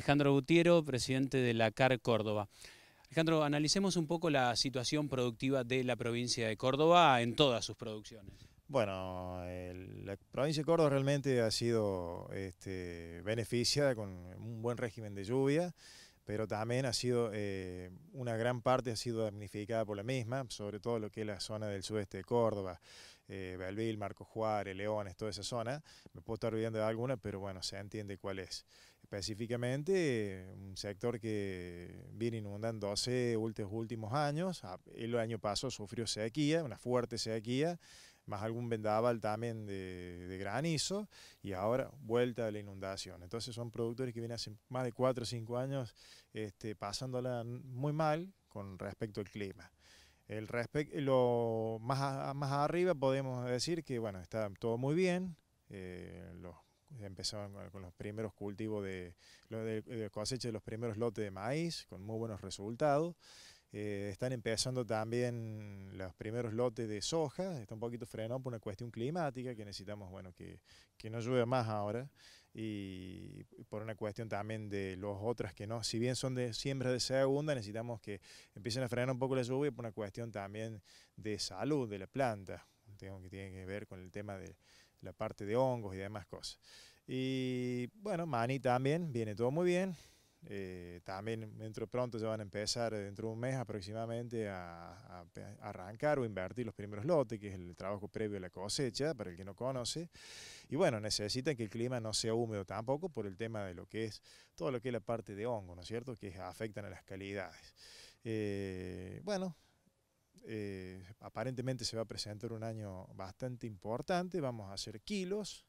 Alejandro Gutiero, presidente de la CAR Córdoba. Alejandro, analicemos un poco la situación productiva de la provincia de Córdoba en todas sus producciones. Bueno, la provincia de Córdoba realmente ha sido este, beneficiada con un buen régimen de lluvia pero también ha sido, eh, una gran parte ha sido damnificada por la misma, sobre todo lo que es la zona del sudeste de Córdoba, eh, Marco Juárez, Leones, toda esa zona. Me puedo estar olvidando de alguna, pero bueno, se entiende cuál es. Específicamente, un sector que viene inundando últimos, últimos años, el año pasado sufrió sequía, una fuerte sequía, más algún vendaval también de, granizo y ahora vuelta de la inundación. Entonces son productores que vienen hace más de 4 o 5 años este, pasándola muy mal con respecto al clima. El lo más, más arriba podemos decir que bueno, está todo muy bien, eh, los empezaron con, los primeros cultivos de, de, cosecha de los primeros lotes de maíz, con muy buenos resultados. Eh, están empezando también los primeros lotes de soja, está un poquito frenado por una cuestión climática que necesitamos bueno, que, que no llueva más ahora y por una cuestión también de los otras que no, si bien son de siembra de segunda, necesitamos que empiecen a frenar un poco la lluvia por una cuestión también de salud de la planta, que tiene que ver con el tema de la parte de hongos y demás cosas. Y bueno, maní también, viene todo muy bien. Eh, también dentro pronto ya van a empezar, eh, dentro de un mes aproximadamente, a, arrancar o invertir los primeros lotes, que es el trabajo previo a la cosecha, para el que no conoce. Y bueno, necesitan que el clima no sea húmedo tampoco por el tema de lo que es todo lo que es la parte de hongo, ¿no es cierto?, que afectan a las calidades. Eh, bueno, aparentemente se va a presentar un año bastante importante, vamos a hacer kilos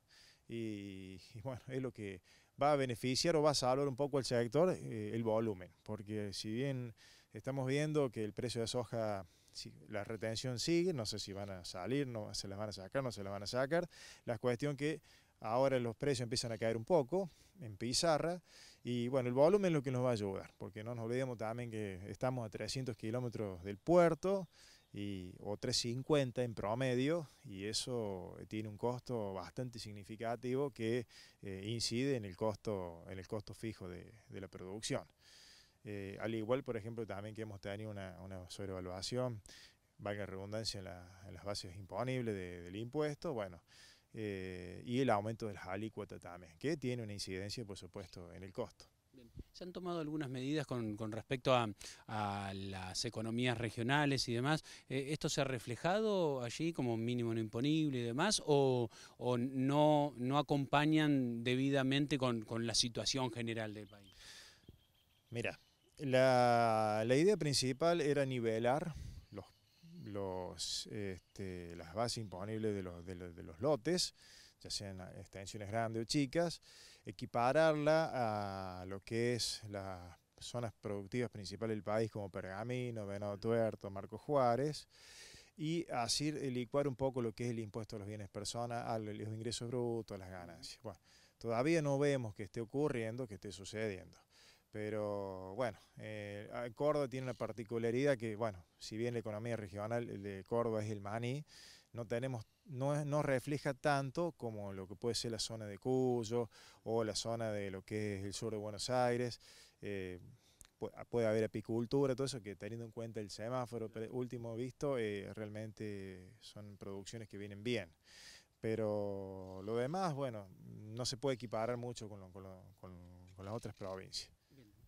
y, bueno, es lo que va a beneficiar o va a salvar un poco el sector eh, el volumen, porque si bien estamos viendo que el precio de soja, si, la retención sigue, no sé si van a salir, no se las van a sacar, no se las van a sacar, la cuestión que ahora los precios empiezan a caer un poco en pizarra y bueno, el volumen es lo que nos va a ayudar, porque no nos olvidemos también que estamos a 300 kilómetros del puerto, y, o 3.50 en promedio y eso tiene un costo bastante significativo que eh, incide en el costo, en el costo fijo de, la producción. Eh, al igual, por ejemplo, también que hemos tenido una, una sobrevaluación, valga redundancia, en, las bases imponibles del impuesto, bueno, eh, y el aumento de las alícuotas también, que tiene una incidencia, por supuesto, en el costo. Se han tomado algunas medidas con, respecto a, las economías regionales y demás. Eh, ¿Esto se ha reflejado allí como mínimo no imponible y demás o, no, acompañan debidamente con, la situación general del país? Mira, la idea principal era nivelar este, las bases imponibles de los, lotes, ya sean extensiones este, grandes o chicas, equipararla a lo que es las zonas productivas principales del país como Pergamino, Venado Tuerto, Marco Juárez, y así licuar un poco lo que es el impuesto a los bienes personas, a los ingresos brutos, a las ganancias. Bueno, todavía no vemos que esté ocurriendo, que esté sucediendo. Pero bueno, eh, ah, Córdoba tiene una particularidad que, bueno, si bien la economía regional de Córdoba es el maní, no tenemos, no, no, refleja tanto como lo que puede ser la zona de Cuyo o la zona de lo que es el sur de Buenos Aires. Eh, ah, puede haber apicultura, todo eso que teniendo en cuenta el semáforo último visto, eh, realmente son producciones que vienen bien. Pero lo demás, bueno, no se puede equiparar mucho con, con, con las otras provincias.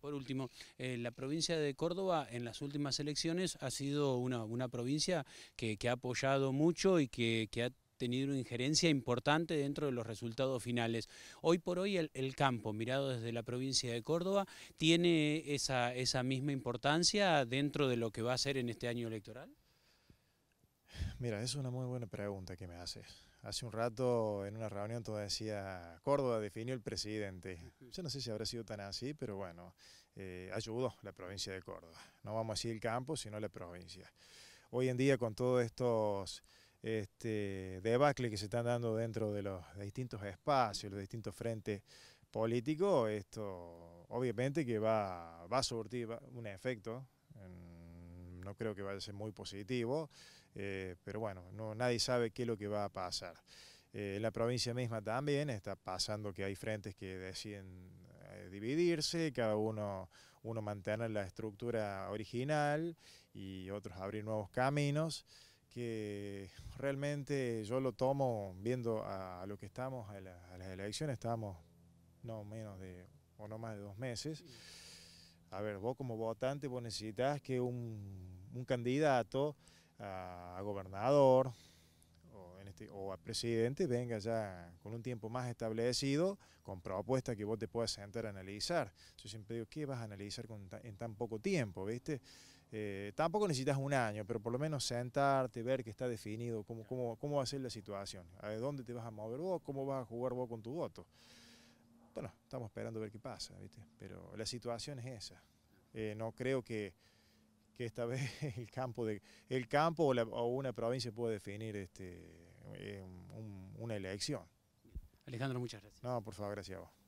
Por último, eh, la provincia de Córdoba en las últimas elecciones ha sido una, provincia que, ha apoyado mucho y que, ha tenido una injerencia importante dentro de los resultados finales. Hoy por hoy el, campo, mirado desde la provincia de Córdoba, ¿tiene esa, esa, misma importancia dentro de lo que va a ser en este año electoral? Mira, es una muy buena pregunta que me haces. Hace un rato en una reunión todo decía, Córdoba definió el presidente. Yo no sé si habrá sido tan así, pero bueno, eh, ayudó la provincia de Córdoba. No vamos a decir el campo, sino la provincia. Hoy en día con todos estos este, debacles que se están dando dentro de los distintos espacios, los distintos frentes políticos, esto obviamente que va, va a surtir un efecto no creo que vaya a ser muy positivo, eh, pero bueno, no, nadie sabe qué es lo que va a pasar. En eh, la provincia misma también está pasando que hay frentes que deciden eh, dividirse, cada uno, uno mantener la estructura original y otros abrir nuevos caminos, que realmente yo lo tomo viendo a, lo que estamos, a, las elecciones, estamos no menos de, o no más de dos meses. A ver, vos como votante vos necesitas que un, candidato a, gobernador este, o, a presidente venga ya con un tiempo más establecido, con propuestas que vos te puedas sentar a analizar. Yo siempre digo, ¿qué vas a analizar en tan poco tiempo? ¿Viste? Eh, tampoco necesitas un año, pero por lo menos sentarte, ver que está definido, cómo, cómo, cómo va a ser la situación, a dónde te vas a mover vos, cómo vas a jugar vos con tu voto bueno, estamos esperando a ver qué pasa, Pero la situación es esa. Eh, no creo que, que, esta vez el campo, de, el campo o, una provincia pueda definir este, eh, una elección. Alejandro, muchas gracias. No, por favor, gracias a vos.